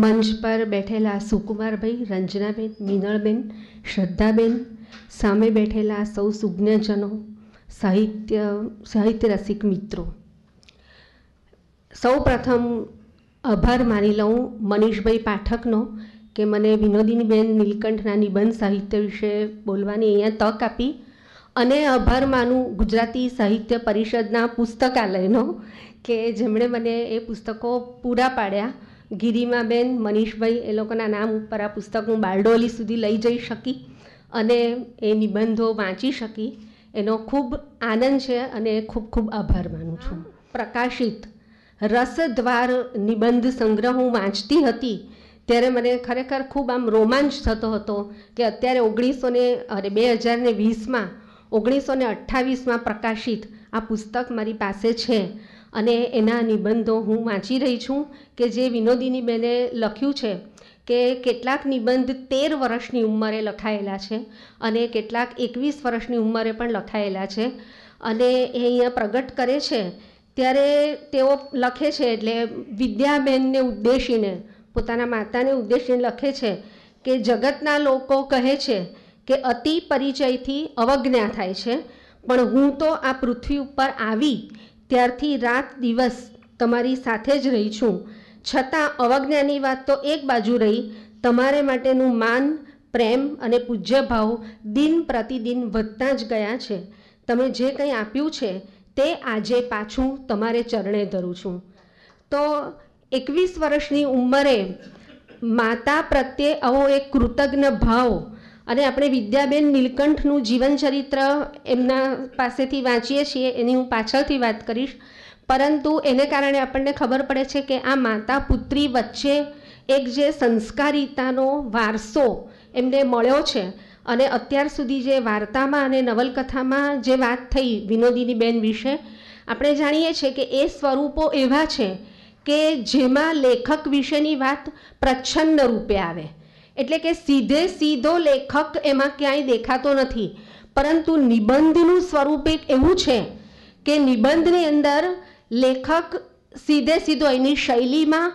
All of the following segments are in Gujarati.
મંચ પર બેઠેલા સુકુમારભાઈ રંજનાબેન મિનળબેન શ્રદ્ધાબેન સામે બેઠેલા સૌ સુજ્ઞજનો સાહિત્ય સાહિત્ય રસિક મિત્રો સૌ પ્રથમ આભાર માની લઉં મનીષભાઈ પાઠકનો કે મને વિનોદિનીબેન નીલકંઠના નિબંધ સાહિત્ય વિશે બોલવાની અહીંયા તક આપી અને આભાર માનું ગુજરાતી સાહિત્ય પરિષદના પુસ્તકાલયનો કે જેમણે મને એ પુસ્તકો પૂરા પાડ્યા ગિરિમાબેન મનીષભાઈ એ લોકોના નામ ઉપર આ પુસ્તક હું બારડોલી સુધી લઈ જઈ શકી અને એ નિબંધો વાંચી શકી એનો ખૂબ આનંદ છે અને ખૂબ ખૂબ આભાર માનું છું પ્રકાશિત રસદ્વાર નિબંધ સંગ્રહ હું વાંચતી હતી ત્યારે મને ખરેખર ખૂબ આમ રોમાંચ થતો હતો કે અત્યારે ઓગણીસો ને અરે બે હજાર ને વીસમાં ઓગણીસો ને અઠ્ઠાવીસમાં પ્રકાશિત આ પુસ્તક મારી પાસે છે અને એના નિબંધો હું વાંચી રહી છું કે જે વિનોદિની બેને લખ્યું છે કે કેટલાક નિબંધ તેર વર્ષની ઉંમરે લખાયેલા છે અને કેટલાક એકવીસ વર્ષની ઉંમરે પણ લખાયેલા છે અને એ અહીંયા પ્રગટ કરે છે ત્યારે તેઓ લખે છે એટલે વિદ્યાબેનને ઉદ્દેશીને પોતાના માતાને ઉદ્દેશીને લખે છે કે જગતના લોકો કહે છે કે અતિ પરિચયથી અવજ્ઞા થાય છે પણ હું તો આ પૃથ્વી ઉપર આવી ત્યારથી રાત દિવસ તમારી સાથે જ રહી છું છતાં અવજ્ઞાની વાત તો એક બાજુ રહી તમારે માટેનું માન પ્રેમ અને પૂજ્ય ભાવ દિન પ્રતિદિન વધતા જ ગયા છે તમે જે કંઈ આપ્યું છે તે આજે પાછું તમારે ચરણે ધરું છું તો એકવીસ વર્ષની ઉંમરે માતા પ્રત્યે આવો એક કૃતજ્ઞ ભાવ અને આપણે વિદ્યાબેન નીલકંઠનું જીવનચરિત્ર એમના પાસેથી વાંચીએ છીએ એની હું પાછળથી વાત કરીશ પરંતુ એને કારણે આપણને ખબર પડે છે કે આ માતા પુત્રી વચ્ચે એક જે સંસ્કારિતાનો વારસો એમને મળ્યો છે અને અત્યાર સુધી જે વાર્તામાં અને નવલકથામાં જે વાત થઈ વિનોદિની બેન વિશે આપણે જાણીએ છીએ કે એ સ્વરૂપો એવા છે કે જેમાં લેખક વિશેની વાત પ્રચ્છન્ન રૂપે આવે એટલે કે સીધે સીધો લેખક એમાં ક્યાંય દેખાતો નથી પરંતુ નિબંધનું સ્વરૂપ એક એવું છે કે નિબંધની અંદર લેખક સીધે સીધો એની શૈલીમાં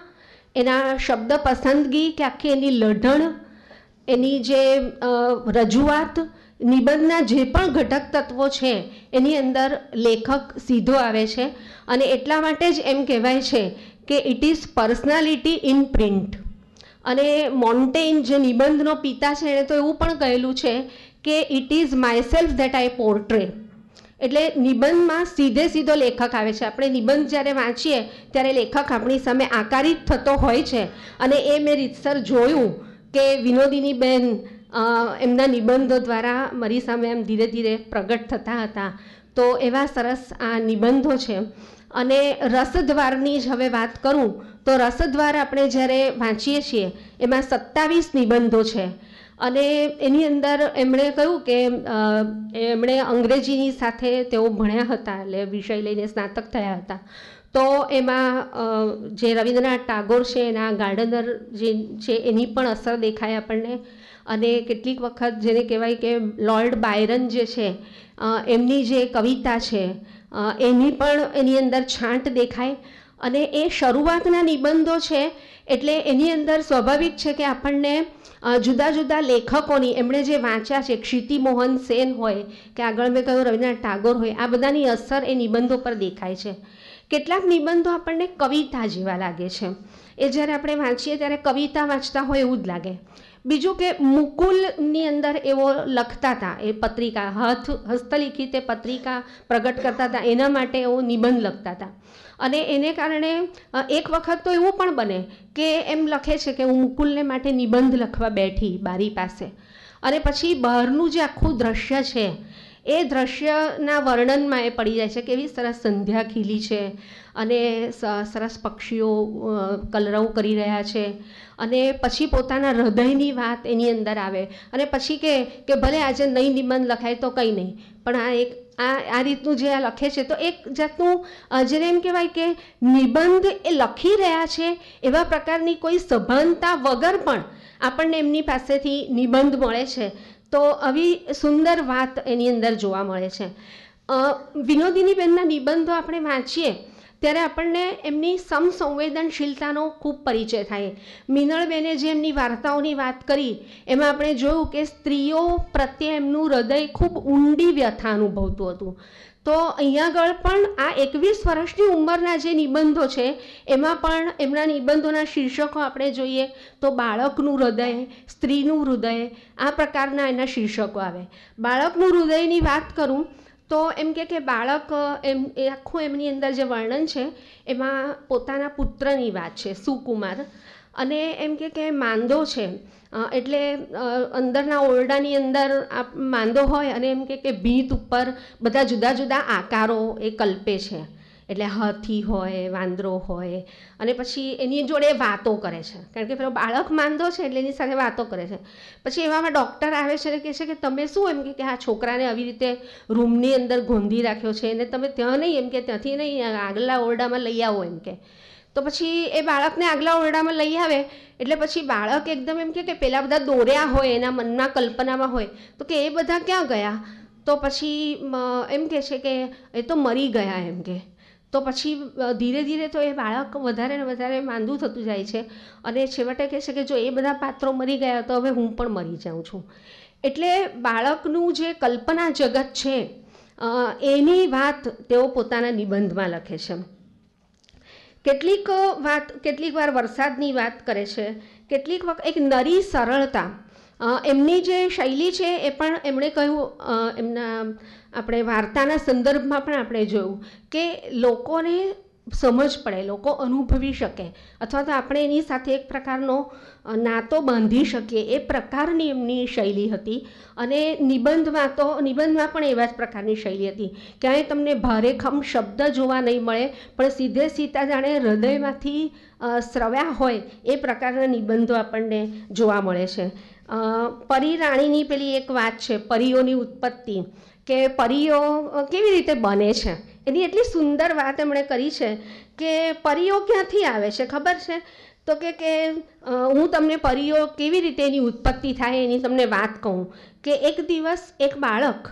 એના શબ્દ પસંદગી કે આખી એની લઢણ એની જે રજૂઆત નિબંધના જે પણ ઘટક તત્વો છે એની અંદર લેખક સીધો આવે છે અને એટલા માટે જ એમ કહેવાય છે કે it is personality in print અને મોન્ટેન જે નિબંધનો પિતા છે એણે તો એવું પણ કહેલું છે કે it is myself that I portray એટલે નિબંધમાં સીધે સીધો લેખક આવે છે આપણે નિબંધ જ્યારે વાંચીએ ત્યારે લેખક આપણી સામે આકારિત થતો હોય છે અને એ મેં રીતસર જોયું કે વિનોદિની બેન એમના નિબંધો દ્વારા મારી સામે એમ ધીરે ધીરે પ્રગટ થતા હતા તો એવા સરસ આ નિબંધો છે અને રસદ્વારની જ હવે વાત કરું તો રસદ્વાર આપણે જ્યારે વાંચીએ છીએ એમાં સત્તાવીસ નિબંધો છે અને એની અંદર એમણે કહ્યું કે એમણે અંગ્રેજીની સાથે તેઓ ભણ્યા હતા એટલે વિષય લઈને સ્નાતક થયા હતા તો એમાં જે રવિન્દ્રનાથ ટાગોર છે એના ગાર્ડનર જે છે એની પણ અસર દેખાય આપણને અને કેટલીક વખત જેને કહેવાય કે લોર્ડ બાયરન જે છે એમની જે કવિતા છે એની પણ એની અંદર છાંટ દેખાય અને એ શરૂઆતના નિબંધો છે એટલે એની અંદર સ્વાભાવિક છે કે આપણને જુદા જુદા લેખકોની એમણે જે વાંચ્યા છે ક્ષિતિ મોહન સેન હોય કે આગળ મેં કહ્યું રવિન્દ્રનાથ ટાગોર હોય આ બધાની અસર એ નિબંધો પર દેખાય છે કેટલાક નિબંધો આપણને કવિતા જેવા લાગે છે એ જ્યારે આપણે વાંચીએ ત્યારે કવિતા વાંચતા હોય એવું જ લાગે બીજું કે મુકુલની અંદર એવો લખતા હતા એ પત્રિકા હસ્ત હસ્તલિખિત એ પત્રિકા પ્રગટ કરતા હતા એના માટે એવો નિબંધ લખતા હતા અને એને કારણે એક વખત તો એવું પણ બને કે એમ લખે છે કે હું મુકુલને માટે નિબંધ લખવા બેઠી બારી પાસે અને પછી બહારનું જે આખું દ્રશ્ય છે એ દ્રશ્યના વર્ણનમાં એ પડી જાય છે કેવી સરસ સંધ્યા ખીલી છે અને સરસ પક્ષીઓ કલરવ કરી રહ્યા છે અને પછી પોતાના હૃદયની વાત એની અંદર આવે અને પછી કે ભલે આજે નહીં નિબંધ લખાય તો કંઈ નહીં પણ આ એક આ આ રીતનું જે આ લખે છે તો એક જાતનું જેને એમ કહેવાય કે નિબંધ એ લખી રહ્યા છે એવા પ્રકારની કોઈ સભાનતા વગર પણ આપણને એમની પાસેથી નિબંધ મળે છે તો આવી સુંદર વાત એની અંદર જોવા મળે છે વિનોદિનીબેનના નિબંધો આપણે વાંચીએ ત્યારે આપણને એમની સમસંવેદનશીલતાનો ખૂબ પરિચય થાય મિનળબેને જે એમની વાર્તાઓની વાત કરી એમાં આપણે જોયું કે સ્ત્રીઓ પ્રત્યે એમનું હૃદય ખૂબ ઊંડી વ્યથા અનુભવતું હતું તો અહીંયા આગળ પણ આ એકવીસ વર્ષની ઉંમરના જે નિબંધો છે એમાં પણ એમના નિબંધોના શીર્ષકો આપણે જોઈએ તો બાળકનું હૃદય સ્ત્રીનું હૃદય આ પ્રકારના એના શીર્ષકો આવે બાળકનું હૃદયની વાત કરું તો એમ કે કે બાળક એમ એ આખું એમની અંદર જે વર્ણન છે એમાં પોતાના પુત્રની વાત છે સુકુમાર અને એમ કે કે માંદો છે એટલે અંદરના ઓરડાની અંદર આ માંદો હોય અને એમ કે ભીત ઉપર બધા જુદા જુદા આકારો એ કલ્પે છે એટલે હાથી હોય વાંદરો હોય અને પછી એની જોડે વાતો કરે છે કારણ કે પેલો બાળક માંદો છે એટલે એની સાથે વાતો કરે છે પછી એવામાં ડૉક્ટર આવે છે અને કહે છે કે તમે શું એમ કે આ છોકરાને આવી રીતે રૂમની અંદર ગોંધી રાખ્યો છે અને તમે ત્યાં નહીં એમ કે ત્યાંથી નહીં આગલા ઓરડામાં લઈ આવો એમ કે તો પછી એ બાળકને આગલા ઓરડામાં લઈ આવે એટલે પછી બાળક એકદમ એમ કે પેલા બધા દોર્યા હોય એના મનમાં કલ્પનામાં હોય તો કે એ બધા ક્યાં ગયા તો પછી એમ કહે છે કે એ તો મરી ગયા એમ કે તો પછી ધીરે ધીરે તો એ બાળક વધારે ને વધારે માંદું થતું જાય છે અને છેવટે કહે છે કે જો એ બધા પાત્રો મરી ગયા તો હવે હું પણ મરી જાઉં છું એટલે બાળકનું જે કલ્પના જગત છે એની વાત તેઓ પોતાના નિબંધમાં લખે છે કેટલીક વાત કેટલીક વાર વરસાદની વાત કરે છે કેટલીક વખત એક નરી સરળતા એમની જે શૈલી છે એ પણ એમણે કહ્યું એમના આપણે વાર્તાના સંદર્ભમાં પણ આપણે જોયું કે લોકોને સમજ પડે લોકો અનુભવી શકે અથવા તો આપણે એની સાથે એક પ્રકારનો નાતો બાંધી શકીએ એ પ્રકારની એમની શૈલી હતી અને નિબંધમાં તો નિબંધમાં પણ એવા જ પ્રકારની શૈલી હતી ક્યાંય તમને ભારેખમ શબ્દ જોવા નહીં મળે પણ સીધે સીધા જાણે હૃદયમાંથી સ્રવ્યા હોય એ પ્રકારના નિબંધો આપણને જોવા મળે છે પરી રાણીની પેલી એક વાત છે પરીઓની ઉત્પત્તિ કે પરીઓ કેવી રીતે બને છે એની એટલી સુંદર વાત એમણે કરી છે કે પરીઓ ક્યાંથી આવે છે ખબર છે તો કે કે હું તમને પરીઓ કેવી રીતે એની ઉત્પત્તિ થાય એની તમને વાત કહું કે એક દિવસ એક બાળક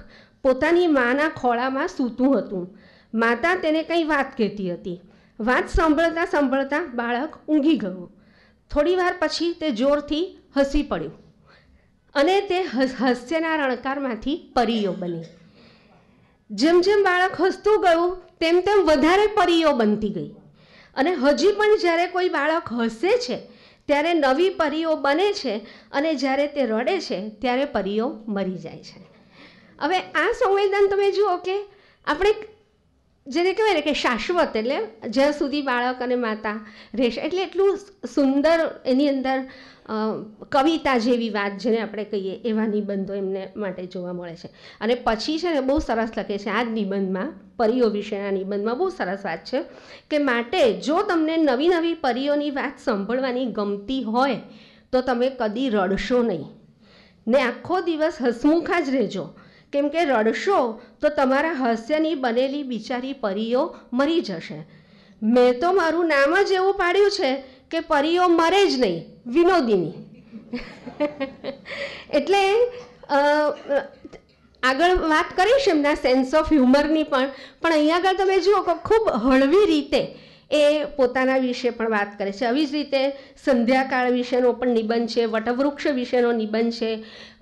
પોતાની માના ખોળામાં સૂતું હતું માતા તેને કંઈ વાત કહેતી હતી વાત સાંભળતા સાંભળતા બાળક ઊંઘી ગયો થોડીવાર પછી તે જોરથી હસી પડ્યું અને તે હસ્યના રણકારમાંથી પરીઓ બની જેમ જેમ બાળક હસતું ગયું તેમ તેમ વધારે પરીઓ બનતી ગઈ અને હજી પણ જ્યારે કોઈ બાળક હસે છે ત્યારે નવી પરીઓ બને છે અને જ્યારે તે રડે છે ત્યારે પરીઓ મરી જાય છે હવે આ સંવેદન તમે જુઓ કે આપણે જેને કહેવાય ને કે શાશ્વત એટલે જ્યાં સુધી બાળક અને માતા રહેશે એટલે એટલું સુંદર એની અંદર કવિતા જેવી વાત જેને આપણે કહીએ એવા નિબંધો એમને માટે જોવા મળે છે અને પછી છે ને બહુ સરસ લખે છે આ જ નિબંધમાં પરીઓ વિશેના નિબંધમાં બહુ સરસ વાત છે કે માટે જો તમને નવી નવી પરીઓની વાત સાંભળવાની ગમતી હોય તો તમે કદી રડશો નહીં ને આખો દિવસ હસમુખા જ રહેજો કેમ કે રડશો તો તમારા હાસ્યની બનેલી બિચારી પરીઓ મરી જશે મેં તો મારું નામ જ એવું પાડ્યું છે કે પરીઓ મરે જ નહીં વિનોદીની એટલે આગળ વાત કરીશ એમના સેન્સ ઓફ હ્યુમરની પણ પણ અહીંયા આગળ તમે જુઓ કે ખૂબ હળવી રીતે એ પોતાના વિશે પણ વાત કરે છે આવી જ રીતે સંધ્યાકાળ વિશેનો પણ નિબંધ છે વટવૃક્ષ વિશેનો નિબંધ છે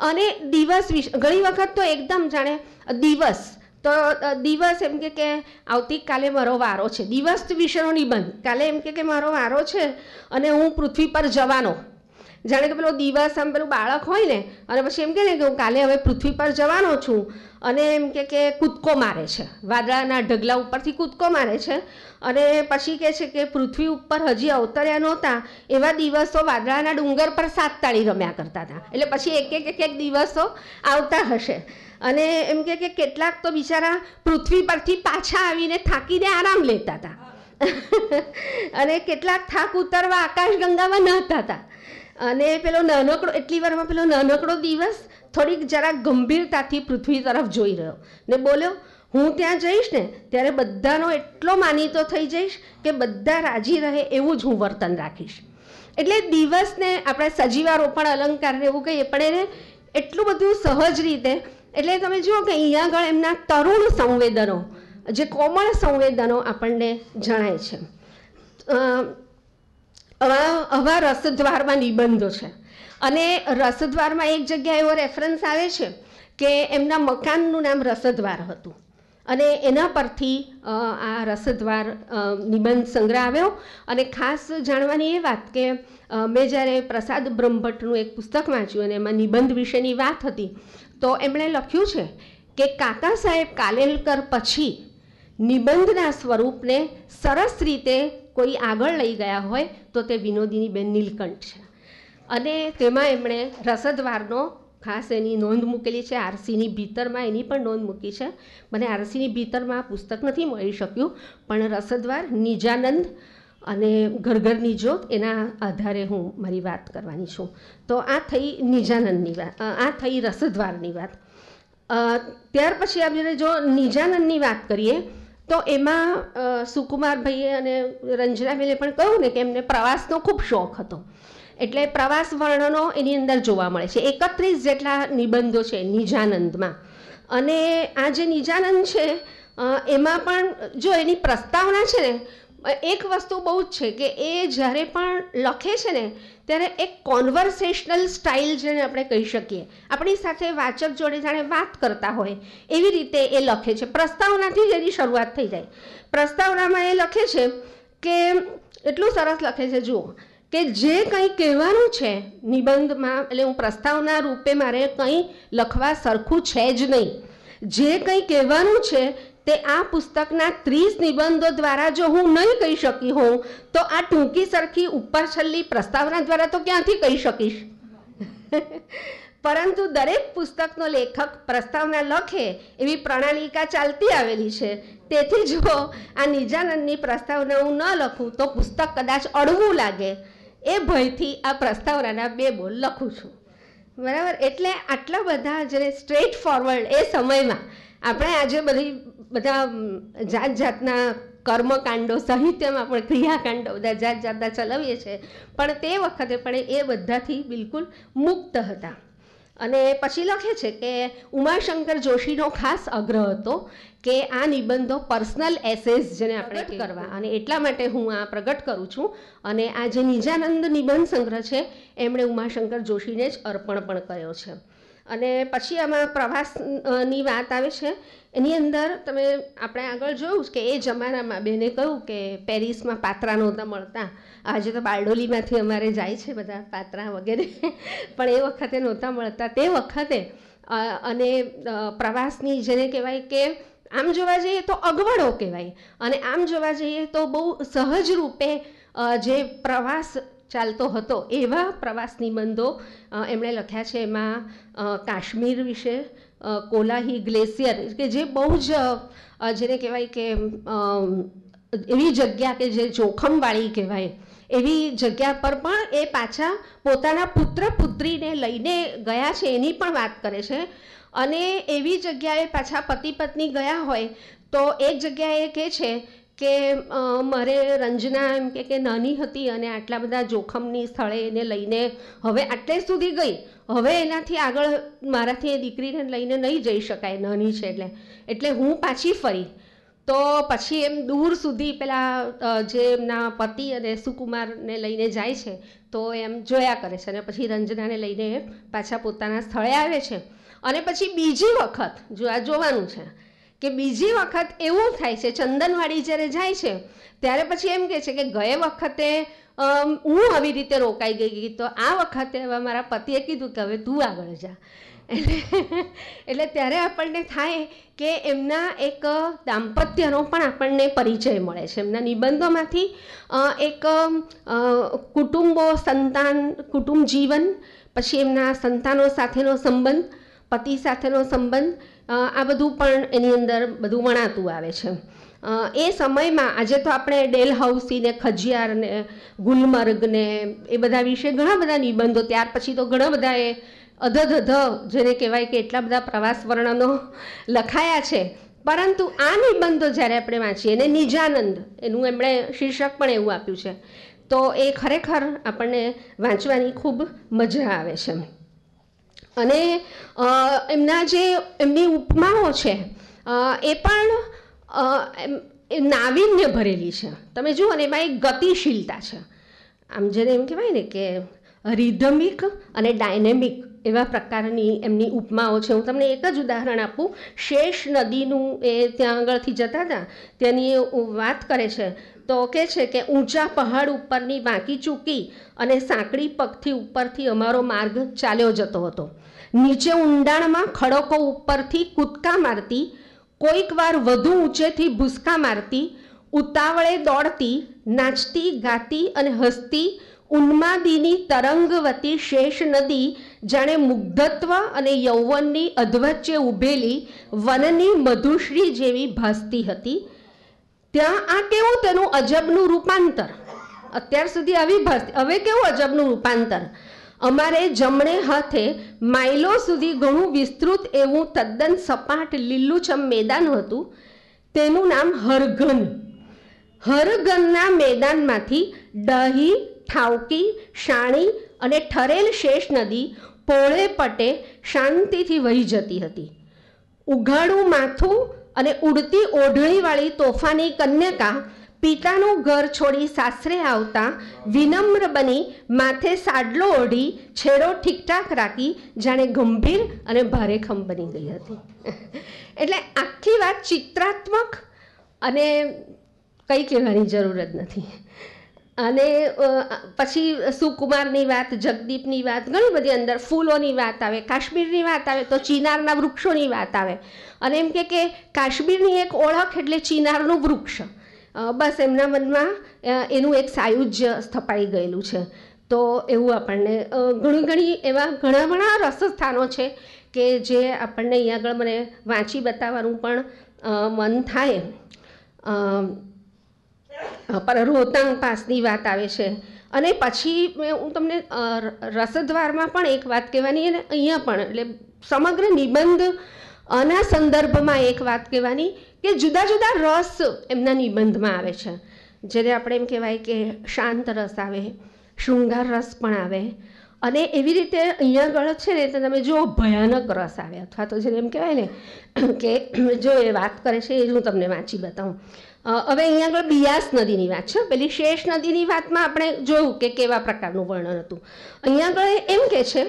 અને દિવસ વિશે ઘણી વખત તો એકદમ જાણે દિવસ તો દિવસ એમ કે કે આવતીકાલે મારો વારો છે દિવસ વિશેનો નિબંધ કાલે એમ કે કે મારો વારો છે અને હું પૃથ્વી પર જવાનો જાણે કે પેલો દિવસ આમ પેલું બાળક હોય ને અને પછી એમ કહે ને કે હું કાલે હવે પૃથ્વી પર જવાનો છું અને એમ કે કે કૂદકો મારે છે વાદળાના ઢગલા ઉપરથી કૂદકો મારે છે અને પછી કહે છે કે પૃથ્વી ઉપર હજી અવતર્યા નહોતા એવા દિવસો વાદળાના ડુંગર પર સાત તાળી રમ્યા કરતા હતા એટલે પછી એક એક એક એક દિવસો આવતા હશે અને એમ કે કે કેટલાક તો બિચારા પૃથ્વી પરથી પાછા આવીને થાકીને આરામ લેતા હતા અને કેટલાક થાક ઉતરવા આકાશ ગંગામાં નહોતા હતા અને પેલો નાનકડો એટલી વારમાં પેલો નાનકડો દિવસ થોડીક જરા ગંભીરતાથી પૃથ્વી તરફ જોઈ રહ્યો ને બોલ્યો હું ત્યાં જઈશ ને ત્યારે બધાનો એટલો માનીતો થઈ જઈશ કે બધા રાજી રહે એવું જ હું વર્તન રાખીશ એટલે દિવસને આપણે સજીવારોપણ અલંકાર એવું કહીએ પણ એને એટલું બધું સહજ રીતે એટલે તમે જુઓ કે અહીંયા આગળ એમના તરુણ સંવેદનો જે કોમળ સંવેદનો આપણને જણાય છે આવા રસદ્વારમાં નિબંધો છે અને રસદ્વારમાં એક જગ્યાએ એવો રેફરન્સ આવે છે કે એમના મકાનનું નામ રસદ્વાર હતું અને એના પરથી આ રસદ્વાર નિબંધ સંગ્રહ આવ્યો અને ખાસ જાણવાની એ વાત કે મેં જ્યારે પ્રસાદ બ્રહ્મભટ્ટનું એક પુસ્તક વાંચ્યું અને એમાં નિબંધ વિશેની વાત હતી તો એમણે લખ્યું છે કે કાકા સાહેબ કાલેલકર પછી નિબંધના સ્વરૂપને સરસ રીતે કોઈ આગળ લઈ ગયા હોય તો તે વિનોદિનીબેન નીલકંઠ છે અને તેમાં એમણે રસદવારનો ખાસ એની નોંધ મૂકેલી છે આરસીની ભીતરમાં એની પણ નોંધ મૂકી છે મને આરસીની ભીતરમાં આ પુસ્તક નથી મળી શક્યું પણ રસદવાર નિજાનંદ અને ઘરઘરની જોત એના આધારે હું મારી વાત કરવાની છું તો આ થઈ નિજાનંદની વાત આ થઈ રસદવારની વાત ત્યાર પછી આપણે જો નિજાનંદની વાત કરીએ તો એમાં સુકુમારભાઈએ અને રંજનાબેને પણ કહ્યું ને કે એમને પ્રવાસનો ખૂબ શોખ હતો એટલે પ્રવાસ વર્ણનો એની અંદર જોવા મળે છે એકત્રીસ જેટલા નિબંધો છે નિજાનંદમાં અને આ જે નિજાનંદ છે એમાં પણ જો એની પ્રસ્તાવના છે ને એક વસ્તુ બહુ જ છે કે એ જ્યારે પણ લખે છે ને ત્યારે એક કોન્વર્સેશનલ સ્ટાઇલ જેને આપણે કહી શકીએ આપણી સાથે વાચક જોડે જાણે વાત કરતા હોય એવી રીતે એ લખે છે પ્રસ્તાવનાથી જ એની શરૂઆત થઈ જાય પ્રસ્તાવનામાં એ લખે છે કે એટલું સરસ લખે છે જુઓ કે જે કંઈ કહેવાનું છે નિબંધમાં એટલે હું પ્રસ્તાવના રૂપે મારે કંઈ લખવા સરખું છે જ નહીં જે કંઈ કહેવાનું છે તે આ પુસ્તકના ત્રીસ નિબંધો દ્વારા જો હું નહીં કહી શકી હોઉં તો આ ટૂંકી સરખી ઉપર છેલ્લી પ્રસ્તાવના દ્વારા તો ક્યાંથી કહી શકીશ પરંતુ દરેક પુસ્તકનો લેખક પ્રસ્તાવના લખે એવી પ્રણાલિકા ચાલતી આવેલી છે તેથી જો આ નિજાનંદની પ્રસ્તાવના હું ન લખું તો પુસ્તક કદાચ અડવું લાગે એ ભયથી આ પ્રસ્તાવનાના બે બોલ લખું છું બરાબર એટલે આટલા બધા જે સ્ટ્રેટ ફોરવર્ડ એ સમયમાં આપણે આજે બધી બધા જાત જાતના કર્મકાંડો સાહિત્યમાં પણ ક્રિયાકાંડો બધા જાત જાતના ચલાવીએ છીએ પણ તે વખતે પણ એ બધાથી બિલકુલ મુક્ત હતા અને પછી લખે છે કે ઉમાશંકર જોશીનો ખાસ આગ્રહ હતો કે આ નિબંધો પર્સનલ એસેસ જેને આપણે કરવા અને એટલા માટે હું આ પ્રગટ કરું છું અને આ જે નિજાનંદ નિબંધ સંગ્રહ છે એમણે ઉમાશંકર જોશીને જ અર્પણ પણ કર્યો છે અને પછી આમાં પ્રવાસની વાત આવે છે એની અંદર તમે આપણે આગળ જોયું કે એ જમાનામાં બેને કહ્યું કે પેરિસમાં પાત્રા નહોતા મળતા આજે તો બારડોલીમાંથી અમારે જાય છે બધા પાત્રા વગેરે પણ એ વખતે નહોતા મળતા તે વખતે અને પ્રવાસની જેને કહેવાય કે આમ જોવા જઈએ તો અગવડો કહેવાય અને આમ જોવા જઈએ તો બહુ સહજ રૂપે જે પ્રવાસ ચાલતો હતો એવા પ્રવાસ નિબંધો એમણે લખ્યા છે એમાં કાશ્મીર વિશે કોલાહી ગ્લેસિયર કે જે બહુ જ જેને કહેવાય કે એવી જગ્યા કે જે જોખમવાળી કહેવાય એવી જગ્યા પર પણ એ પાછા પોતાના પુત્ર પુત્રીને લઈને ગયા છે એની પણ વાત કરે છે અને એવી જગ્યાએ પાછા પતિ પત્ની ગયા હોય તો એક જગ્યાએ કહે છે કે મારે રંજના એમ કે કે નાની હતી અને આટલા બધા જોખમની સ્થળે એને લઈને હવે આટલે સુધી ગઈ હવે એનાથી આગળ મારાથી એ દીકરીને લઈને નહીં જઈ શકાય નાની છે એટલે એટલે હું પાછી ફરી તો પછી એમ દૂર સુધી પેલા જે એમના પતિ અને સુકુમારને લઈને જાય છે તો એમ જોયા કરે છે અને પછી રંજનાને લઈને પાછા પોતાના સ્થળે આવે છે અને પછી બીજી વખત જો આ જોવાનું છે કે બીજી વખત એવું થાય છે ચંદનવાડી જ્યારે જાય છે ત્યારે પછી એમ કહે છે કે ગયે વખતે હું આવી રીતે રોકાઈ ગઈ તો આ વખતે હવે મારા પતિએ કીધું કે હવે તું આગળ જા એટલે એટલે ત્યારે આપણને થાય કે એમના એક દાંપત્યનો પણ આપણને પરિચય મળે છે એમના નિબંધોમાંથી એક કુટુંબો સંતાન કુટુંબ જીવન પછી એમના સંતાનો સાથેનો સંબંધ પતિ સાથેનો સંબંધ આ બધું પણ એની અંદર બધું વણાતું આવે છે એ સમયમાં આજે તો આપણે ડેલહાઉસીને ખજિયારને ગુલમર્ગને એ બધા વિશે ઘણા બધા નિબંધો ત્યાર પછી તો ઘણા બધા એ અધધ જેને કહેવાય કે એટલા બધા પ્રવાસ વર્ણનો લખાયા છે પરંતુ આ નિબંધો જ્યારે આપણે વાંચીએ એને નિજાનંદ એનું એમણે શીર્ષક પણ એવું આપ્યું છે તો એ ખરેખર આપણને વાંચવાની ખૂબ મજા આવે છે અને એમના જે એમની ઉપમાઓ છે એ પણ નાવીન્ય ભરેલી છે તમે જુઓ ને એમાં એક ગતિશીલતા છે આમ જેને એમ કહેવાય ને કે રિધમિક અને ડાયનેમિક એવા પ્રકારની એમની ઉપમાઓ છે હું તમને એક જ ઉદાહરણ આપું શેષ નદીનું એ ત્યાં આગળથી જતા હતા ત્યાંની એ વાત કરે છે તો કે છે કે ઊંચા પહાડ ઉપરની વાંકી ચૂકી અને સાંકડી પગથી ઉપરથી અમારો માર્ગ ચાલ્યો જતો હતો નીચે ઊંડાણમાં ખડકો ઉપરથી કૂદકા મારતી કોઈક વાર વધુ ઊંચેથી ભૂસકા મારતી ઉતાવળે દોડતી નાચતી ગાતી અને હસતી ઉન્માદિની તરંગવતી શેષ નદી જાણે મુગ્ધત્વ અને યૌવનની અધવચ્ચે ઊભેલી વનની મધુશ્રી જેવી ભાસતી હતી ત્યાં આ કેવું તેનું અજબનું રૂપાંતર અત્યાર સુધી આવી હવે કેવું અજબનું રૂપાંતર અમારે જમણે હાથે માઇલો સુધી ઘણું વિસ્તૃત એવું તદ્દન સપાટ લીલુંછમ મેદાન હતું તેનું નામ હરઘન હરઘનના મેદાનમાંથી ડહી ઠાવકી શાણી અને ઠરેલ શેષ નદી પોળે પટે શાંતિથી વહી જતી હતી ઉઘાડું માથું અને ઉડતી ઓઢણીવાળી તોફાની કન્યકા પિતાનું ઘર છોડી સાસરે આવતા વિનમ્ર બની માથે સાડલો ઓઢી છેડો ઠીકઠાક રાખી જાણે ગંભીર અને ભારેખમ બની ગઈ હતી એટલે આખી વાત ચિત્રાત્મક અને કંઈ કહેવાની જરૂર જ નથી અને પછી સુકુમારની વાત જગદીપની વાત ઘણી બધી અંદર ફૂલોની વાત આવે કાશ્મીરની વાત આવે તો ચિનારના વૃક્ષોની વાત આવે અને એમ કે કે કાશ્મીરની એક ઓળખ એટલે ચિનારનું વૃક્ષ બસ એમના મનમાં એનું એક સાયુજ્ય સ્થપાઈ ગયેલું છે તો એવું આપણને ઘણી ઘણી એવા ઘણા ઘણા રસસ્થાનો છે કે જે આપણને અહીં આગળ મને વાંચી બતાવવાનું પણ મન થાય પર રોહતાંગ પાસની વાત આવે છે અને પછી હું તમને રસદ્વારમાં પણ એક વાત કહેવાની અને અહીંયા પણ એટલે સમગ્ર નિબંધ આના સંદર્ભમાં એક વાત કહેવાની કે જુદા જુદા રસ એમના નિબંધમાં આવે છે જેને આપણે એમ કહેવાય કે શાંત રસ આવે શૃંગાર રસ પણ આવે અને એવી રીતે અહીંયા આગળ છે ને તો તમે જો ભયાનક રસ આવે અથવા તો જેને એમ કહેવાય ને કે જો એ વાત કરે છે એ જ હું તમને વાંચી બતાવું હવે અહીંયા આગળ બિયાસ નદીની વાત છે પેલી શેષ નદીની વાતમાં આપણે જોયું કે કેવા પ્રકારનું વર્ણન હતું અહીંયા આગળ એમ કે છે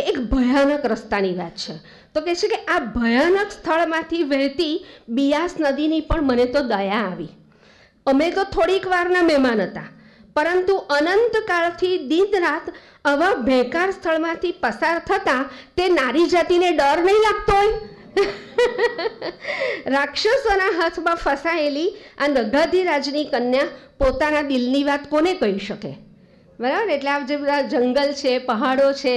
એ એક ભયાનક રસ્તાની વાત છે તો કહે છે કે આ ભયાનક સ્થળમાંથી વહેતી બિયાસ નદીની પણ મને તો દયા આવી અમે તો થોડીક વારના મહેમાન હતા પરંતુ અનંતકાળથી દિન રાત આવા ભેંકાર સ્થળમાંથી પસાર થતાં તે નારી જાતિને ડર નહીં લાગતો હોય રાક્ષસોના હાથમાં ફસાયેલી આ નગાધિરાજની કન્યા પોતાના દિલની વાત કોને કહી શકે બરાબર એટલે આ જે બધા જંગલ છે પહાડો છે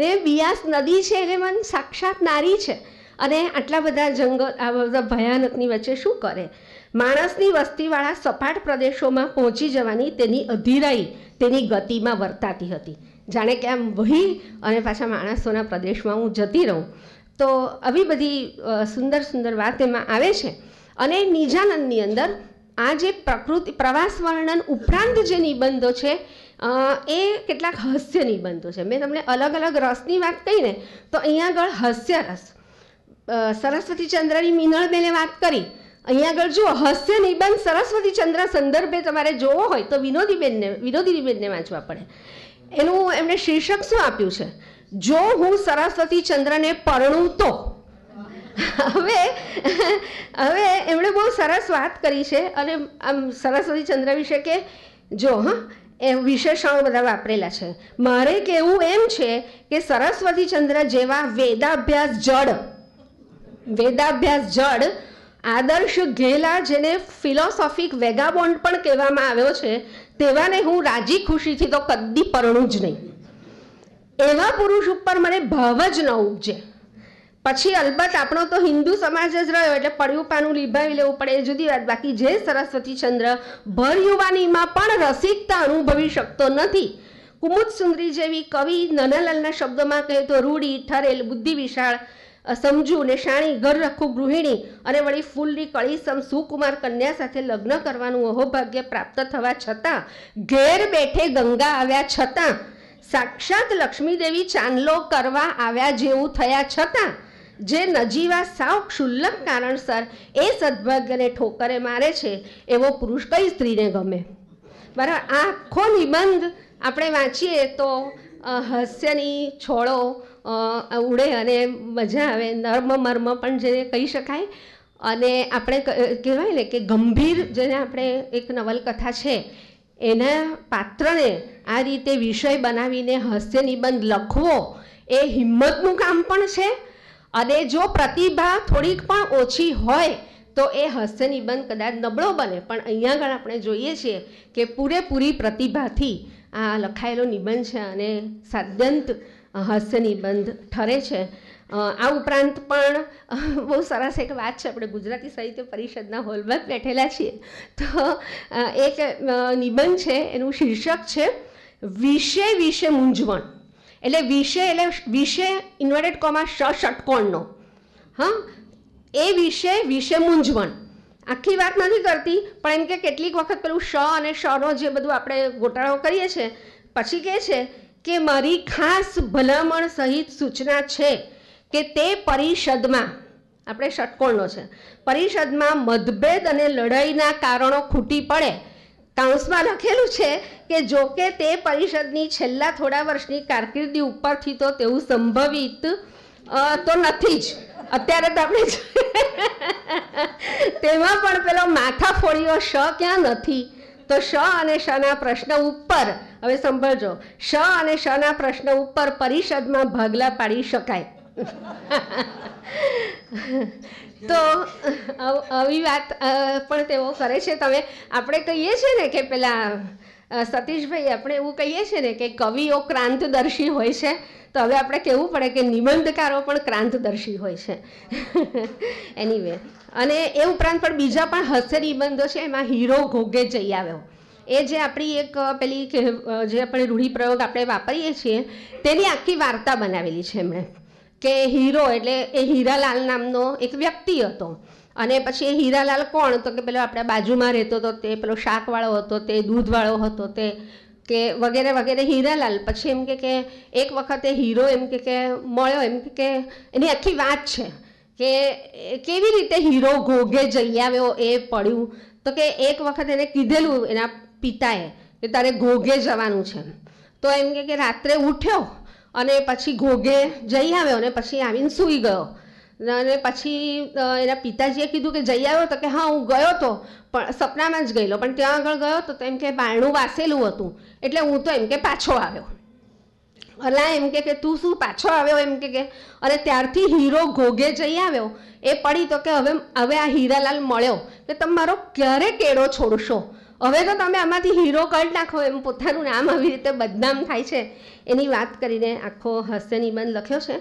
ને બિયાસ નદી છે એને મન સાક્ષાત નારી છે અને આટલા બધા જંગલ આ બધા ભયાનકની વચ્ચે શું કરે માણસની વસ્તીવાળા સપાટ પ્રદેશોમાં પહોંચી જવાની તેની અધીરાઈ તેની ગતિમાં વર્તાતી હતી જાણે કે આમ વહી અને પાછા માણસોના પ્રદેશમાં હું જતી રહું તો આવી બધી સુંદર સુંદર વાત એમાં આવે છે અને નિજાનંદની અંદર આ જે પ્રકૃતિ પ્રવાસ વર્ણન ઉપરાંત જે નિબંધો છે એ કેટલાક હાસ્ય નિબંધો છે મેં તમને અલગ અલગ રસની વાત કહી ને તો અહીંયા આગળ હાસ્ય રસ સરસ્વતી ચંદ્રની મિનળબેને વાત કરી અહીંયા આગળ જો હાસ્ય નિબંધ સરસ્વતી ચંદ્ર સંદર્ભે તમારે જોવો હોય તો વિનોદીબેનને વિનોદીબેનને વાંચવા પડે એનું એમણે શીર્ષક શું આપ્યું છે જો હું સરસ્વતી ચંદ્રને પરણું તો હવે હવે એમણે બહુ સરસ વાત કરી છે અને આમ સરસ્વતી ચંદ્ર વિશે કે જો હા એ વિશેષણો બધા વાપરેલા છે મારે કહેવું એમ છે કે સરસ્વતી ચંદ્ર જેવા વેદાભ્યાસ જડ વેદાભ્યાસ જડ આદર્શ ઘેલા જેને ફિલોસોફિક વેગાબોન્ડ પણ કહેવામાં આવ્યો છે તેવાને હું રાજી ખુશીથી તો કદી પરણું જ નહીં એવા પુરુષ ઉપર મને ભાવ જ ન ઉપજે પછી અલબત્ત આપણો તો હિન્દુ સમાજ જ રહ્યો એટલે પડ્યું પાનું નિભાવી લેવું પડે એ જુદી વાત બાકી જે સરસ્વતી ચંદ્ર ભર યુવાનીમાં પણ રસિકતા અનુભવી શકતો નથી કુમુદ સુંદરી જેવી કવિ નાનાલાલના શબ્દોમાં કહે તો રૂઢી ઠરેલ બુદ્ધિ વિશાળ સમજુ ને શાણી ઘર રખું ગૃહિણી અને વળી ફૂલની કળીસમ સુકુમાર કન્યા સાથે લગ્ન કરવાનું અહોભાગ્ય પ્રાપ્ત થવા છતાં ઘેર બેઠે ગંગા આવ્યા છતાં સાક્ષાત લક્ષ્મીદેવી ચાંદલો કરવા આવ્યા જેવું થયા છતાં જે નજીવા સાવ ક્ષુલ્લક કારણસર એ સદભાગ્યને ઠોકરે મારે છે એવો પુરુષ કઈ સ્ત્રીને ગમે બરાબર આખો નિબંધ આપણે વાંચીએ તો હાસ્યની છોડો ઉડે અને મજા આવે નર્મ મર્મ પણ જેને કહી શકાય અને આપણે કહેવાય ને કે ગંભીર જેને આપણે એક નવલકથા છે એના પાત્રને આ રીતે વિષય બનાવીને હાસ્ય નિબંધ લખવો એ હિંમતનું કામ પણ છે અને જો પ્રતિભા થોડીક પણ ઓછી હોય તો એ હાસ્ય નિબંધ કદાચ નબળો બને પણ અહીંયા આગળ આપણે જોઈએ છીએ કે પૂરેપૂરી પ્રતિભાથી આ લખાયેલો નિબંધ છે અને સાદ્યંત હાસ્ય નિબંધ ઠરે છે આ ઉપરાંત પણ બહુ સરસ એક વાત છે આપણે ગુજરાતી સાહિત્ય પરિષદના હોલમાં બેઠેલા છીએ તો એક નિબંધ છે એનું શીર્ષક છે વિષય વિશે મૂંઝવણ એટલે વિષય એટલે વિષય ઇન્વર્ટેડ કોમાં શ ષટકોણનો હા એ વિશે વિશે મૂંઝવણ આખી વાત નથી કરતી પણ એમ કે કેટલીક વખત પેલું શ અને શનો જે બધું આપણે ગોટાળો કરીએ છીએ પછી કહે છે કે મારી ખાસ ભલામણ સહિત સૂચના છે કે તે પરિષદમાં આપણે ષટકોણનો છે પરિષદમાં મતભેદ અને લડાઈના કારણો ખૂટી પડે કાઉન્સમાં લખેલું છે કે જો કે તે પરિષદની છેલ્લા થોડા વર્ષની કારકિર્દી ઉપરથી તો તેવું સંભવિત તો નથી જ અત્યારે તો આપણે તેમાં પણ પેલો માથા ફોડીઓ શ ક્યાં નથી તો શ અને શના પ્રશ્ન ઉપર હવે સંભાળજો શ અને શના પ્રશ્ન ઉપર પરિષદમાં ભાગલા પાડી શકાય તો આવી વાત પણ તેઓ કરે છે તમે આપણે કહીએ છીએ ને કે પેલા સતીશભાઈ આપણે એવું કહીએ છીએ ને કે કવિઓ ક્રાંતદર્શી હોય છે તો હવે આપણે કહેવું પડે કે નિબંધકારો પણ ક્રાંતદર્શી હોય છે એનીવે અને એ ઉપરાંત પણ બીજા પણ હાસ્ય નિબંધો છે એમાં હીરો ઘોગે જઈ આવ્યો એ જે આપણી એક પેલી કે જે આપણે રૂઢિપ્રયોગ આપણે વાપરીએ છીએ તેની આખી વાર્તા બનાવેલી છે એમણે કે હીરો એટલે એ હીરાલાલ નામનો એક વ્યક્તિ હતો અને પછી એ હીરાલાલ કોણ તો કે પેલો આપણા બાજુમાં રહેતો હતો તે પેલો શાકવાળો હતો તે દૂધવાળો હતો તે કે વગેરે વગેરે હીરાલાલ પછી એમ કે એક વખતે હીરો એમ કે મળ્યો એમ કે એની આખી વાત છે કે કેવી રીતે હીરો ઘોઘે જઈ આવ્યો એ પડ્યું તો કે એક વખત એને કીધેલું એના પિતાએ કે તારે ઘોઘે જવાનું છે તો એમ કે રાત્રે ઉઠ્યો અને પછી ઘોઘે જઈ આવ્યો અને પછી આવીને સૂઈ ગયો અને પછી એના પિતાજીએ કીધું કે જઈ આવ્યો તો કે હા હું ગયો તો પણ સપનામાં જ ગયેલો પણ ત્યાં આગળ ગયો તો એમ કે બારણું વાસેલું હતું એટલે હું તો એમ કે પાછો આવ્યો અલા એમ કે કે તું શું પાછો આવ્યો એમ કે કે અને ત્યારથી હીરો ઘોઘે જઈ આવ્યો એ પડી તો કે હવે હવે આ હીરાલાલ મળ્યો કે તમે મારો ક્યારે કેળો છોડશો હવે તો તમે આમાંથી હીરો કાઢ નાખો એમ પોતાનું નામ આવી રીતે બદનામ થાય છે એની વાત કરીને આખો હાસ્ય નિબંધ લખ્યો છે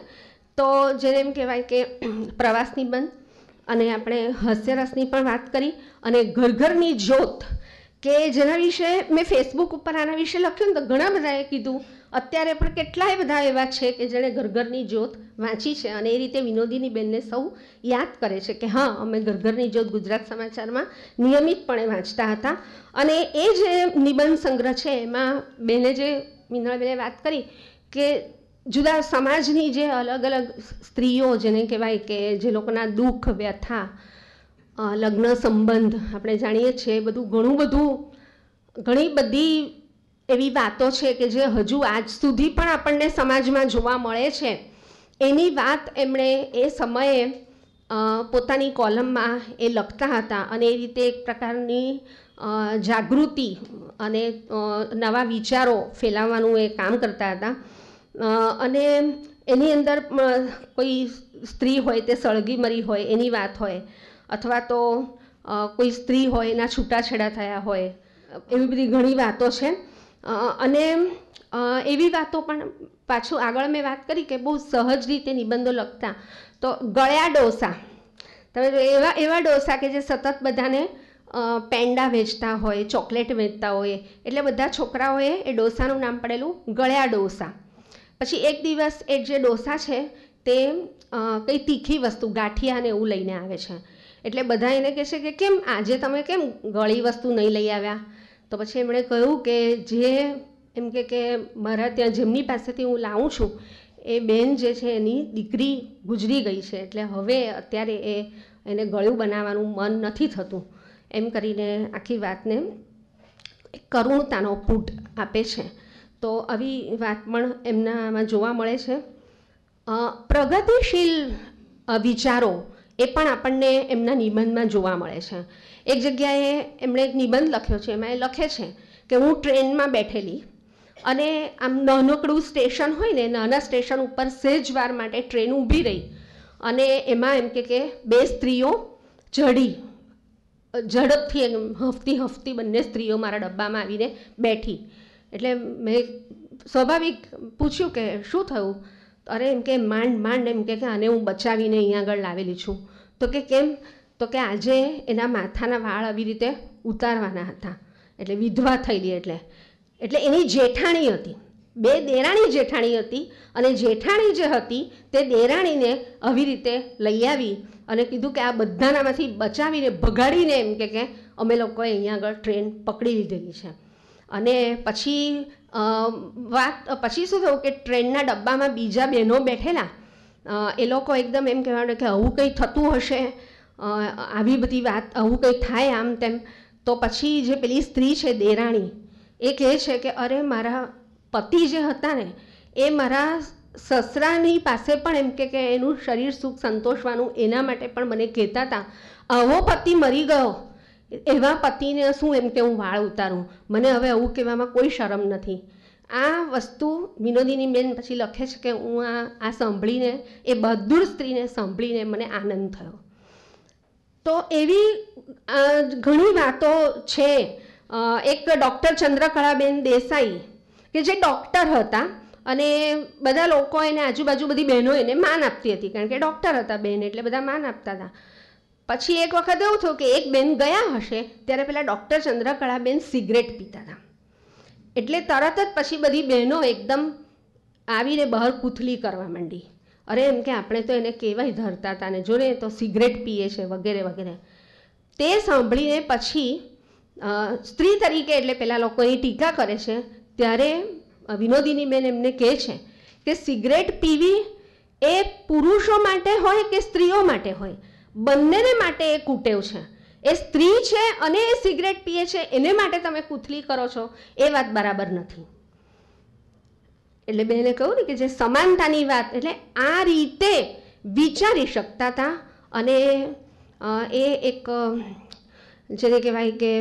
તો જેને એમ કહેવાય કે પ્રવાસ નિબંધ અને આપણે હાસ્યરસની પણ વાત કરી અને ઘર ઘરની જ્યોત કે જેના વિશે મેં ફેસબુક ઉપર આના વિશે લખ્યું ને તો ઘણા બધાએ કીધું અત્યારે પણ કેટલાય બધા એવા છે કે જેણે ઘરઘરની જ્યોત વાંચી છે અને એ રીતે વિનોદીની બેનને સૌ યાદ કરે છે કે હા અમે ઘરઘરની જ્યોત ગુજરાત સમાચારમાં નિયમિતપણે વાંચતા હતા અને એ જે નિબંધ સંગ્રહ છે એમાં બેને જે મિનળબેને વાત કરી કે જુદા સમાજની જે અલગ અલગ સ્ત્રીઓ જેને કહેવાય કે જે લોકોના દુઃખ વ્યથા લગ્ન સંબંધ આપણે જાણીએ છીએ એ બધું ઘણું બધું ઘણી બધી એવી વાતો છે કે જે હજુ આજ સુધી પણ આપણને સમાજમાં જોવા મળે છે એની વાત એમણે એ સમયે પોતાની કોલમમાં એ લખતા હતા અને એ રીતે એક પ્રકારની જાગૃતિ અને નવા વિચારો ફેલાવવાનું એ કામ કરતા હતા અને એની અંદર કોઈ સ્ત્રી હોય તે સળગી મરી હોય એની વાત હોય અથવા તો કોઈ સ્ત્રી હોય એના છૂટાછેડા થયા હોય એવી બધી ઘણી વાતો છે અને એવી વાતો પણ પાછું આગળ મેં વાત કરી કે બહુ સહજ રીતે નિબંધો લખતા તો ગળ્યા ડોસા તમે એવા એવા ડોસા કે જે સતત બધાને પેંડા વેચતા હોય ચોકલેટ વેચતા હોય એટલે બધા છોકરાઓએ એ ડોસાનું નામ પડેલું ગળ્યા ડોસા પછી એક દિવસ એ જે ડોસા છે તે કંઈ તીખી વસ્તુ ગાંઠિયા ને એવું લઈને આવે છે એટલે બધા એને કહે છે કે કેમ આજે તમે કેમ ગળી વસ્તુ નહીં લઈ આવ્યા તો પછી એમણે કહ્યું કે જે એમ કે કે મારા ત્યાં જેમની પાસેથી હું લાવું છું એ બેન જે છે એની દીકરી ગુજરી ગઈ છે એટલે હવે અત્યારે એ એને ગળ્યું બનાવવાનું મન નથી થતું એમ કરીને આખી વાતને કરુણતાનો પૂટ આપે છે તો આવી વાત પણ એમનામાં જોવા મળે છે પ્રગતિશીલ વિચારો એ પણ આપણને એમના નિબંધમાં જોવા મળે છે એક જગ્યાએ એમણે એક નિબંધ લખ્યો છે એમાં એ લખે છે કે હું ટ્રેનમાં બેઠેલી અને આમ નાનકડું સ્ટેશન હોય ને નાના સ્ટેશન ઉપર સહેજવાર માટે ટ્રેન ઊભી રહી અને એમાં એમ કે બે સ્ત્રીઓ ચડી ઝડપથી એમ હફતી હફતી બંને સ્ત્રીઓ મારા ડબ્બામાં આવીને બેઠી એટલે મેં સ્વાભાવિક પૂછ્યું કે શું થયું અરે એમ કે માંડ માંડ એમ કે આને હું બચાવીને અહીંયા આગળ લાવેલી છું તો કે કેમ તો કે આજે એના માથાના વાળ આવી રીતે ઉતારવાના હતા એટલે વિધવા થયેલી એટલે એટલે એની જેઠાણી હતી બે દેરાણી જેઠાણી હતી અને જેઠાણી જે હતી તે દેરાણીને આવી રીતે લઈ આવી અને કીધું કે આ બધાનામાંથી બચાવીને ભગાડીને એમ કે કે અમે લોકોએ અહીંયા આગળ ટ્રેન પકડી લીધેલી છે અને પછી વાત પછી શું થયું કે ટ્રેનના ડબ્બામાં બીજા બહેનો બેઠેલા એ લોકો એકદમ એમ કહેવા કે આવું કંઈ થતું હશે આવી બધી વાત આવું કંઈ થાય આમ તેમ તો પછી જે પેલી સ્ત્રી છે દેરાણી એ કહે છે કે અરે મારા પતિ જે હતા ને એ મારા સસરાની પાસે પણ એમ કે એનું શરીર સુખ સંતોષવાનું એના માટે પણ મને કહેતા હતા આવો પતિ મરી ગયો એવા પતિને શું એમ કે હું વાળ ઉતારું મને હવે આવું કહેવામાં કોઈ શરમ નથી આ વસ્તુ વિનોદીની બેન પછી લખે છે કે હું આ આ સાંભળીને એ બહાદુર સ્ત્રીને સાંભળીને મને આનંદ થયો તો એવી ઘણી વાતો છે એક ડૉક્ટર ચંદ્રકળાબેન દેસાઈ કે જે ડૉક્ટર હતા અને બધા લોકો એને આજુબાજુ બધી બહેનો એને માન આપતી હતી કારણ કે ડૉક્ટર હતા બહેન એટલે બધા માન આપતા હતા પછી એક વખત એવું થયું કે એક બેન ગયા હશે ત્યારે પહેલાં ડૉક્ટર ચંદ્રકળાબેન સિગરેટ પીતા હતા એટલે તરત જ પછી બધી બહેનો એકદમ આવીને બહાર કૂથલી કરવા માંડી અરે એમ કે આપણે તો એને કહેવાય ધરતા હતા ને જોને તો સિગરેટ પીએ છે વગેરે વગેરે તે સાંભળીને પછી સ્ત્રી તરીકે એટલે પહેલાં લોકો એની ટીકા કરે છે ત્યારે વિનોદિની બેન એમને કહે છે કે સિગરેટ પીવી એ પુરુષો માટે હોય કે સ્ત્રીઓ માટે હોય બંનેને માટે એ કુટેવ છે એ સ્ત્રી છે અને એ સિગરેટ પીએ છે એને માટે તમે કૂથલી કરો છો એ વાત બરાબર નથી એટલે બેને કહ્યું ને કે જે સમાનતાની વાત એટલે આ રીતે વિચારી શકતા હતા અને એ એક જેને કહેવાય કે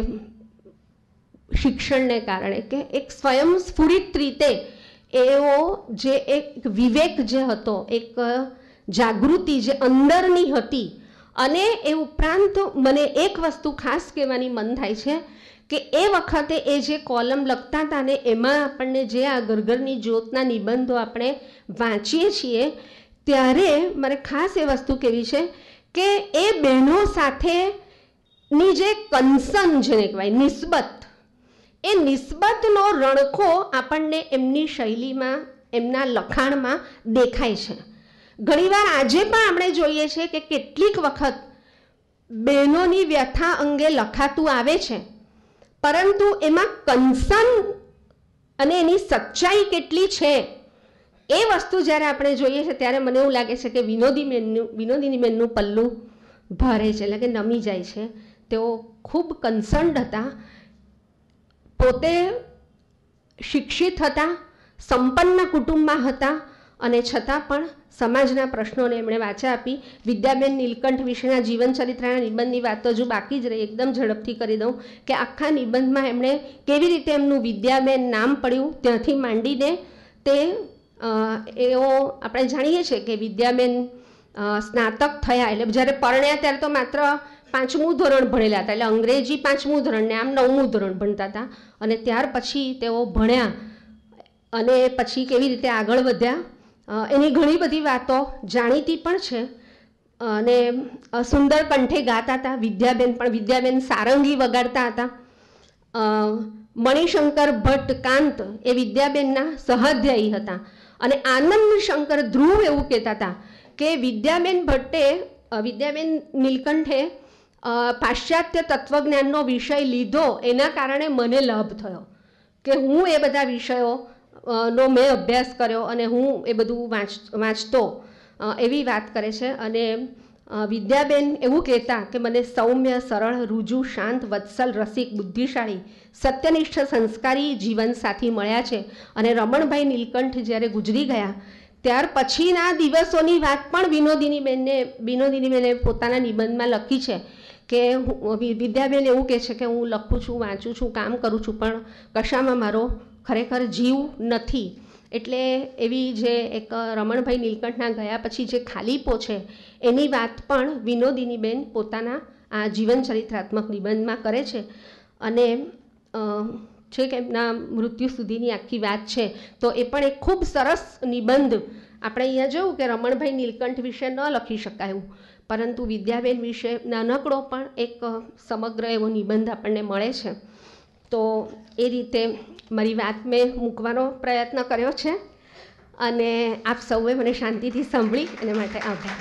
શિક્ષણને કારણે કે એક સ્વયંસ્ફુરિત રીતે એઓ જે એક વિવેક જે હતો એક જાગૃતિ જે અંદરની હતી અને એ ઉપરાંત મને એક વસ્તુ ખાસ કહેવાની મન થાય છે કે એ વખતે એ જે કોલમ લખતા હતા ને એમાં આપણને જે આ ગરગરની જ્યોતના નિબંધો આપણે વાંચીએ છીએ ત્યારે મારે ખાસ એ વસ્તુ કહેવી છે કે એ બહેનો સાથેની જે કન્સર્ન જેને કહેવાય નિસ્બત એ નિસ્બતનો રણખો આપણને એમની શૈલીમાં એમના લખાણમાં દેખાય છે ઘણીવાર આજે પણ આપણે જોઈએ છે કે કેટલીક વખત બહેનોની વ્યથા અંગે લખાતું આવે છે પરંતુ એમાં કન્સર્ન અને એની સચ્ચાઈ કેટલી છે એ વસ્તુ જ્યારે આપણે જોઈએ છે ત્યારે મને એવું લાગે છે કે વિનોદી બેનનું વિનોદીની બેનનું પલ્લું ભરે છે એટલે કે નમી જાય છે તેઓ ખૂબ કન્સર્ન્ડ હતા પોતે શિક્ષિત હતા સંપન્ન કુટુંબમાં હતા અને છતાં પણ સમાજના પ્રશ્નોને એમણે વાચા આપી વિદ્યાબેન નીલકંઠ વિશેના જીવનચરિત્રના નિબંધની વાત તો હજુ બાકી જ રહી એકદમ ઝડપથી કરી દઉં કે આખા નિબંધમાં એમણે કેવી રીતે એમનું વિદ્યાબેન નામ પડ્યું ત્યાંથી માંડીને તે એઓ આપણે જાણીએ છીએ કે વિદ્યાબેન સ્નાતક થયા એટલે જ્યારે પરણ્યા ત્યારે તો માત્ર પાંચમું ધોરણ ભણેલા હતા એટલે અંગ્રેજી પાંચમું ધોરણ ને આમ નવમું ધોરણ ભણતા હતા અને ત્યાર પછી તેઓ ભણ્યા અને પછી કેવી રીતે આગળ વધ્યા એની ઘણી બધી વાતો જાણીતી પણ છે અને સુંદર કંઠે ગાતા હતા વિદ્યાબેન પણ વિદ્યાબેન સારંગી વગાડતા હતા મણિશંકર ભટ્ટ કાંત એ વિદ્યાબેનના સહાધ્યાયી હતા અને આનંદ શંકર ધ્રુવ એવું કહેતા હતા કે વિદ્યાબેન ભટ્ટે વિદ્યાબેન નીલકંઠે પાશ્ચાત્ય તત્વજ્ઞાનનો વિષય લીધો એના કારણે મને લાભ થયો કે હું એ બધા વિષયો નો મેં અભ્યાસ કર્યો અને હું એ બધું વાંચ વાંચતો એવી વાત કરે છે અને વિદ્યાબેન એવું કહેતા કે મને સૌમ્ય સરળ રુજુ શાંત વત્સલ રસિક બુદ્ધિશાળી સત્યનિષ્ઠ સંસ્કારી જીવન સાથી મળ્યા છે અને રમણભાઈ નીલકંઠ જ્યારે ગુજરી ગયા ત્યાર પછીના દિવસોની વાત પણ વિનોદિની બેનને વિનોદિની બેને પોતાના નિબંધમાં લખી છે કે વિદ્યાબેન એવું કહે છે કે હું લખું છું વાંચું છું કામ કરું છું પણ કશામાં મારો ખરેખર જીવ નથી એટલે એવી જે એક રમણભાઈ નીલકંઠના ગયા પછી જે ખાલીપો છે એની વાત પણ વિનોદિની બેન પોતાના આ જીવન ચરિત્રાત્મક નિબંધમાં કરે છે અને છે કે એમના મૃત્યુ સુધીની આખી વાત છે તો એ પણ એક ખૂબ સરસ નિબંધ આપણે અહીંયા જોયું કે રમણભાઈ નીલકંઠ વિશે ન લખી શકાયું પરંતુ વિદ્યાબેન વિશે નાનકડો પણ એક સમગ્ર એવો નિબંધ આપણને મળે છે તો એ રીતે મારી વાત મેં મૂકવાનો પ્રયત્ન કર્યો છે અને આપ સૌએ મને શાંતિથી સાંભળી એને માટે આભાર